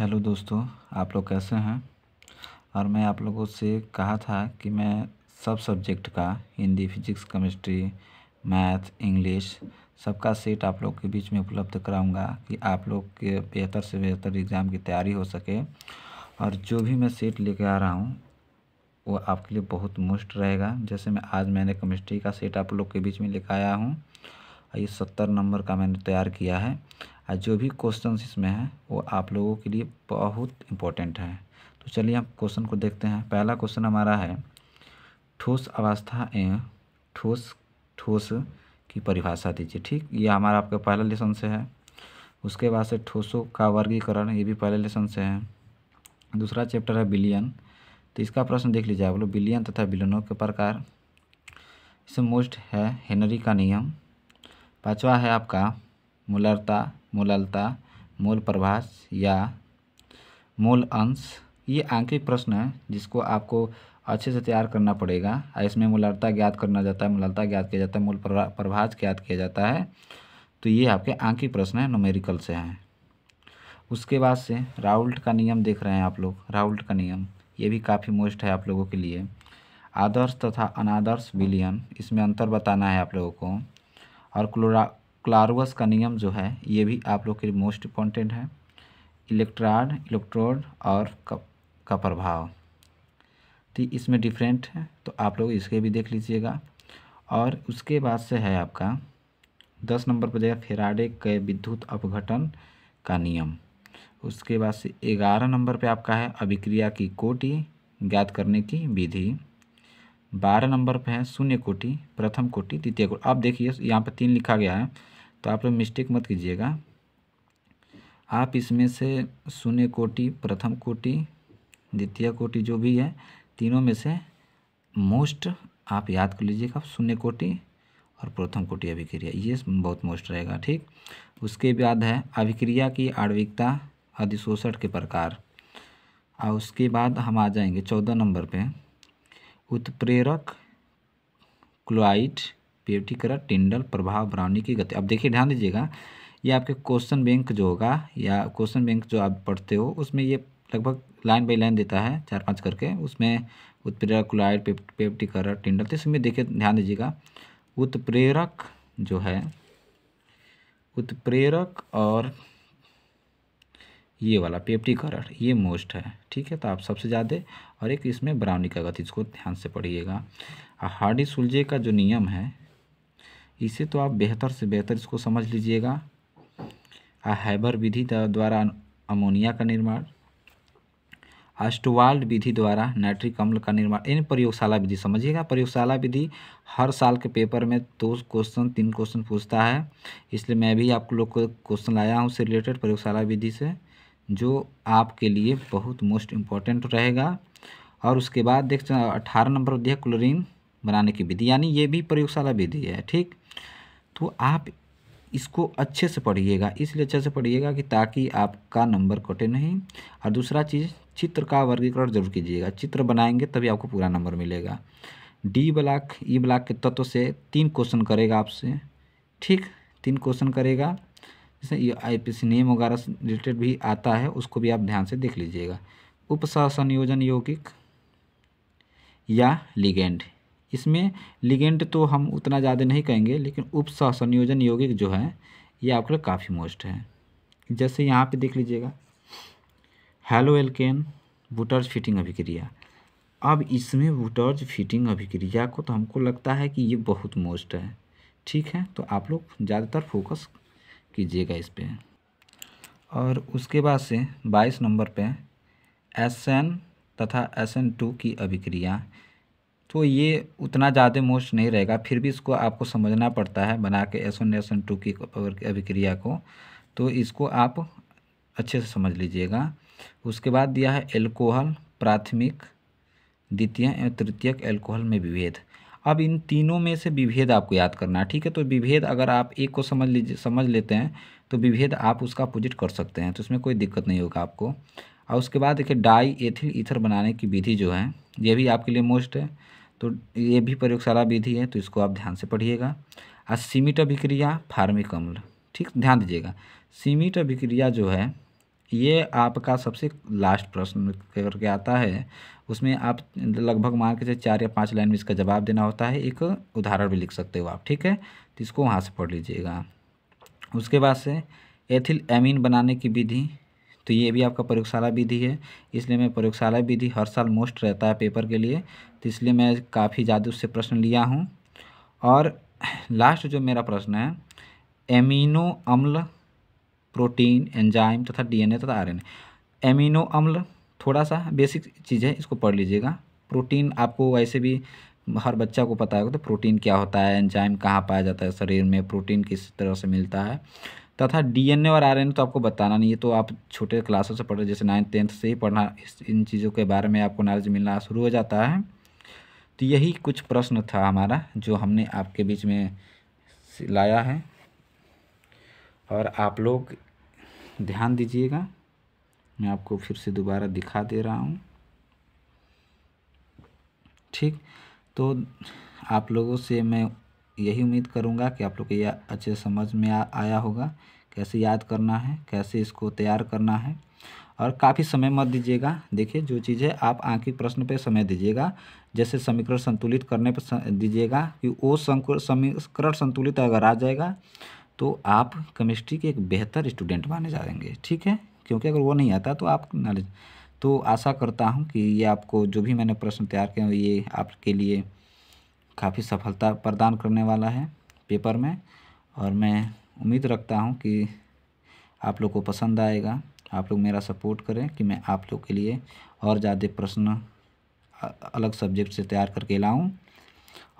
hello दोस्तों आप लोग कैसे हैं और मैं आप लोगों से कहा था कि मैं सब सब्जेक्ट का Hindi physics chemistry math English सबका सेट आप लोग के बीच में उपलब्ध कराऊंगा कि आप लोग के बेहतर से बेहतर एग्ज़ाम की तैयारी हो सके और जो भी मैं सेट लेके आ रहा हूँ वो आपके लिए बहुत मुश्त रहेगा जैसे मैं आज मैंने केमिस्ट्री का सेट आप लोग के बीच में लेकर आया हूँ ये सत्तर नंबर का मैंने तैयार किया है और जो भी क्वेश्चन इसमें हैं वो आप लोगों के लिए बहुत इम्पोर्टेंट है तो चलिए आप क्वेश्चन को देखते हैं पहला क्वेश्चन हमारा है ठोस अवस्था एवं ठोस ठोस की परिभाषा दीजिए ठीक ये हमारा आपका पहला लेसन से है उसके बाद से ठोसों का वर्गीकरण ये भी पहले लेसन से है दूसरा चैप्टर है बिलियन तो इसका प्रश्न देख लीजिए आप लोग बिलियन तथा बिलियनों के प्रकार इसमें मोस्ट है हेनरी का नियम पांचवा है आपका मूलरता मूललता मूल प्रभास या मूल अंश ये आंकिक प्रश्न है जिसको आपको अच्छे से तैयार करना पड़ेगा इसमें मूलरता ज्ञात करना जाता है मूलता ज्ञात किया जाता है मूल प्रभास ज्ञात किया जाता है तो ये आपके आंकिक प्रश्न है नोमेरिकल से हैं उसके बाद से राउल्ट का नियम देख रहे हैं आप लोग राउल्ट का नियम ये भी काफ़ी मोस्ट है आप लोगों के लिए आदर्श तथा अनादर्श विलियन इसमें अंतर बताना है आप लोगों को और क्लोरा क्लारोस का नियम जो है ये भी आप लोग के मोस्ट इम्पॉर्टेंट है इलेक्ट्राड इलेक्ट्रोड और कप का प्रभाव तो इसमें डिफरेंट है तो आप लोग इसके भी देख लीजिएगा और उसके बाद से है आपका दस नंबर पर जाएगा फेराडे के विद्युत अपघटन का नियम उसके बाद से ग्यारह नंबर पे आपका है अभिक्रिया की कोटि ज्ञात करने की विधि बारह नंबर पे है शून्य कोटि प्रथम कोटि द्वितीय कोटि आप देखिए यहाँ पर तीन लिखा गया है तो आप लोग मिस्टेक मत कीजिएगा आप इसमें से शून्य कोटि प्रथम कोटि द्वितीय कोटि जो भी है तीनों में से मोस्ट आप याद कर लीजिएगा शून्य कोटि और प्रथम कोटि अभिक्रिया ये बहुत मोस्ट रहेगा ठीक उसके बाद है अभिक्रिया की आणविकता अधिशोषण के प्रकार और उसके बाद हम आ जाएंगे चौदह नंबर पे उत्प्रेरक क्लोआइट पेटिकरा टिंडल प्रभाव ब्राउनी की गति अब देखिए ध्यान दीजिएगा ये आपके क्वेश्चन बैंक जो होगा या क्वेश्चन बैंक जो आप पढ़ते हो उसमें ये लगभग लाइन बाई लाइन देता है चार पांच करके उसमें उत्प्रेरक क्लोराइड पेप्ट, टिंडल तो इसमें देखिए ध्यान दीजिएगा उत्प्रेरक जो है उत्प्रेरक और ये वाला पेप्टी कलर ये मोस्ट है ठीक है तो आप सबसे ज़्यादा और एक इसमें ब्राउनी का गति इसको ध्यान से पढ़िएगा हार्डी सुलझे का जो नियम है इसे तो आप बेहतर से बेहतर इसको समझ लीजिएगा आ हैबर विधि द्वारा अमोनिया का निर्माण अस्टवाल्ड विधि द्वारा नाइट्रिक अम्ल का निर्माण इन प्रयोगशाला विधि समझिएगा प्रयोगशाला विधि हर साल के पेपर में दो क्वेश्चन तीन क्वेश्चन पूछता है इसलिए मैं भी आप लोग को क्वेश्चन लाया हूँ उससे रिलेटेड प्रयोगशाला विधि से जो आपके लिए बहुत मोस्ट इम्पॉर्टेंट रहेगा और उसके बाद देख अठारह नंबर दिया क्लोरीन बनाने की विधि यानी ये भी प्रयोगशाला विधि है ठीक तो आप इसको अच्छे से पढ़िएगा इसलिए अच्छे से पढ़िएगा कि ताकि आपका नंबर कटे नहीं और दूसरा चीज़ चित्र का वर्गीकरण जरूर कीजिएगा चित्र बनाएंगे तभी आपको पूरा नंबर मिलेगा डी ब्लॉक ई ब्लॉक के तत्व से तीन क्वेश्चन करेगा आपसे ठीक तीन क्वेश्चन करेगा जैसे ये आईपीसी नेम वगैरह से रिलेटेड भी आता है उसको भी आप ध्यान से देख लीजिएगा उपशासन योजन यौगिक या लिगेंड इसमें लिगेंड तो हम उतना ज़्यादा नहीं कहेंगे लेकिन उपशासन योजन यौगिक जो है ये आपके लिए काफ़ी मोस्ट है जैसे यहाँ पे देख लीजिएगा हेलो एलकेन बुटर्ज फिटिंग अभिक्रिया अब इसमें बुटर्ज फिटिंग अभिक्रिया को तो हमको लगता है कि ये बहुत मोस्ट है ठीक है तो आप लोग ज़्यादातर फोकस कीजिएगा इस पर और उसके बाद से बाईस नंबर पे एस एन तथा एस एन टू की अभिक्रिया तो ये उतना ज़्यादा मोस्ट नहीं रहेगा फिर भी इसको आपको समझना पड़ता है बना के S one S N two की अभिक्रिया को तो इसको आप अच्छे से समझ लीजिएगा उसके बाद दिया है एल्कोहल प्राथमिक द्वितीय एवं तृतीयक एल्कोहल में विभेद अब इन तीनों में से विभेद आपको याद करना है ठीक है तो विभेद अगर आप एक को समझ लीजिए समझ लेते हैं तो विभेद आप उसका अपोजिट कर सकते हैं तो उसमें कोई दिक्कत नहीं होगा आपको और उसके बाद देखिए डाई एथिल ईथर बनाने की विधि जो है ये भी आपके लिए मोस्ट है तो ये भी प्रयोगशाला विधि है तो इसको आप ध्यान से पढ़िएगा और सीमिट अभिक्रिया फार्मिक अम्ल ठीक ध्यान दीजिएगा सीमिट अभिक्रिया जो है ये आपका सबसे लास्ट प्रश्न करके आता है उसमें आप लगभग मान के चार या पाँच लाइन में इसका जवाब देना होता है एक उदाहरण भी लिख सकते हो आप ठीक है तो इसको वहाँ से पढ़ लीजिएगा उसके बाद से एथिल एमिन बनाने की विधि तो ये भी आपका प्रयोगशाला विधि है इसलिए मैं प्रयोगशाला विधि हर साल मोस्ट रहता है पेपर के लिए तो इसलिए मैं काफ़ी ज़्यादा उससे प्रश्न लिया हूँ और लास्ट जो मेरा प्रश्न है एमिनो अम्ल प्रोटीन एंजाइम तथा डीएनए तथा आरएनए एमिनो अम्ल थोड़ा सा बेसिक चीज़ है इसको पढ़ लीजिएगा प्रोटीन आपको वैसे भी हर बच्चा को पता होगा तो प्रोटीन क्या होता है एंजाइम कहाँ पाया जाता है शरीर में प्रोटीन किस तरह से मिलता है तथा डीएनए और आरएनए तो आपको बताना नहीं है तो आप छोटे क्लासों से पढ़ रहे जैसे नाइन्थ टेंथ से ही पढ़ना इन चीज़ों के बारे में आपको नॉलेज मिलना शुरू हो जाता है तो यही कुछ प्रश्न था हमारा जो हमने आपके बीच में लाया है और आप लोग ध्यान दीजिएगा मैं आपको फिर से दोबारा दिखा दे रहा हूँ ठीक तो आप लोगों से मैं यही उम्मीद करूँगा कि आप लोग को यह अच्छे समझ में आ, आया होगा कैसे याद करना है कैसे इसको तैयार करना है और काफ़ी समय मत दीजिएगा देखिए जो चीज़ है आप आंकी प्रश्न पे समय दीजिएगा जैसे समीकरण संतुलित करने पर दीजिएगा कि वो समीकरण संतुलित अगर आ जाएगा तो आप केमिस्ट्री के एक बेहतर स्टूडेंट माने जाएंगे ठीक है क्योंकि अगर वो नहीं आता तो आप नॉलेज तो आशा करता हूँ कि ये आपको जो भी मैंने प्रश्न तैयार किए ये आपके लिए काफ़ी सफलता प्रदान करने वाला है पेपर में और मैं उम्मीद रखता हूँ कि आप लोग को पसंद आएगा आप लोग मेरा सपोर्ट करें कि मैं आप लोग के लिए और ज़्यादा प्रश्न अलग सब्जेक्ट से तैयार करके लाऊं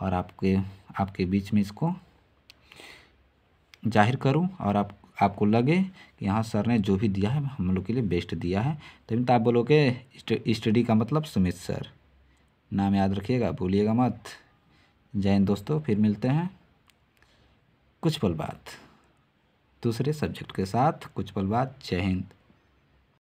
और आपके आपके बीच में इसको जाहिर करूं और आप आपको लगे कि यहाँ सर ने जो भी दिया है हम लोग के लिए बेस्ट दिया है तभी तो आप बोलोगे स्टडी का मतलब सुमित सर नाम याद रखिएगा भूलिएगा मत जय हिंद दोस्तों फिर मिलते हैं कुछ पल बाद दूसरे सब्जेक्ट के साथ कुछ पल बाद जय हिंद